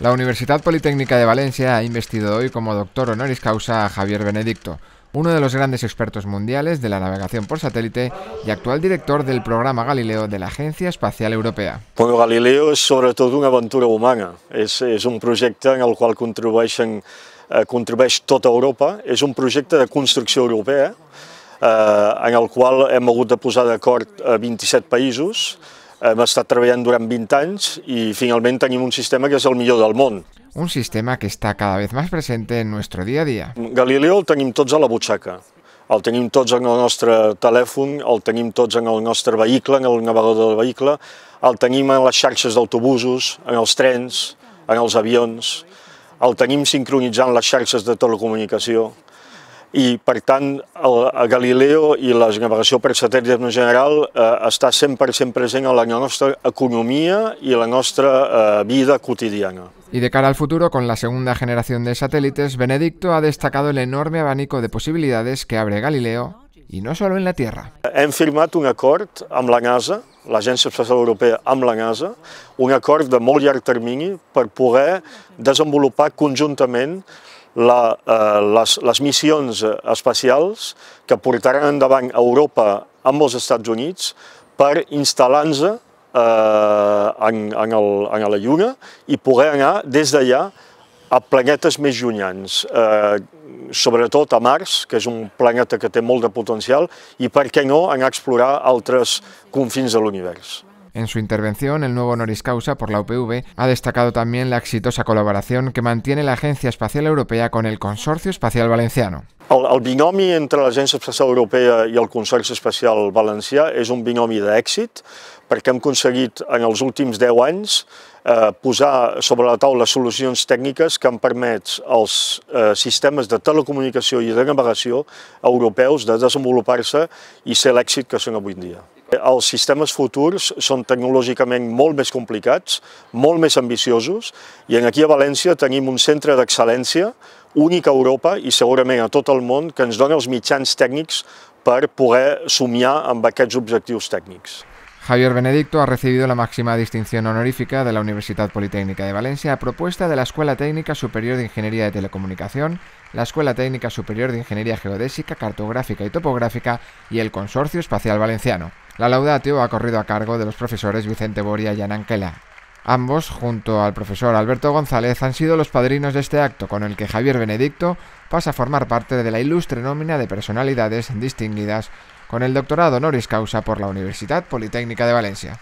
La Universidad Politécnica de Valencia ha investido hoy como doctor honoris causa a Javier Benedicto, uno de los grandes expertos mundiales de la navegación por satélite y actual director del programa Galileo de la Agencia Espacial Europea. Bueno, Galileo es sobre todo una aventura humana, es, un proyecto en el cual contribuye eh, toda Europa, es un proyecto de construcción europea eh, en el cual hemos hagut de posar 27 eh, países, Eh, hem estat treballant durant 20 anys i finalment tenim un sistema que és el millor del món. Un sistema que està cada vez més present en nostre dia a dia. Galileo el tenim tots a la butxaca. El tenim tots en el nostre telèfon, el tenim tots en el nostre vehicle, en el navegador del vehicle, el tenim en les xarxes d'autobusos, en els trens, en els avions, el tenim sincronitzant les xarxes de telecomunicació, i per tant el, el Galileo i la navegació per satèl·lit en general eh, està 100% present a la nostra economia i la nostra eh, vida quotidiana. Y de cara al futuro, con la segunda generación de satélites, Benedicto ha destacado el enorme abanico de posibilidades que abre Galileo i no solo en la Tierra. Hem firmat un acord amb la NASA, l'Agència Espacial Europea amb la NASA, un acord de molt llarg termini per poder desenvolupar conjuntament la, eh, les, les missions espacials que portaran endavant a Europa amb els Estats Units per instal·lar-nos eh, en, en, el, en la Lluna i poder anar des d'allà a planetes més llunyans, eh, sobretot a Mars, que és un planeta que té molt de potencial, i per què no anar a explorar altres confins de l'univers. En su intervención, el nuevo honoris causa por la UPV ha destacado también la exitosa colaboración que mantiene la Agencia Espacial Europea con el Consorcio Espacial Valenciano. El, el binomi entre l'Agència Espacial Europea i el Consorci Espacial Valencià és un binomi d'èxit perquè hem aconseguit en els últims 10 anys eh, posar sobre la taula solucions tècniques que han permès als eh, sistemes de telecomunicació i de navegació europeus de desenvolupar-se i ser l'èxit que són avui en dia. Els sistemes futurs són tecnològicament molt més complicats, molt més ambiciosos, i en aquí a València tenim un centre d'excel·lència únic a Europa i segurament a tot el món que ens dona els mitjans tècnics per poder somiar amb aquests objectius tècnics. Javier Benedicto ha recibido la máxima distinción honorífica de la Universidad Politécnica de Valencia a propuesta de la Escuela Técnica Superior de Ingeniería de Telecomunicación, la Escuela Técnica Superior de Ingeniería Geodésica, Cartográfica y Topográfica y el Consorcio Espacial Valenciano. La laudatio ha corrido a cargo de los profesores Vicente Boria y Ananquela. Ambos, junto al profesor Alberto González, han sido los padrinos de este acto, con el que Javier Benedicto pasa a formar parte de la ilustre nómina de personalidades distinguidas con el doctorado honoris causa por la Universidad Politécnica de Valencia.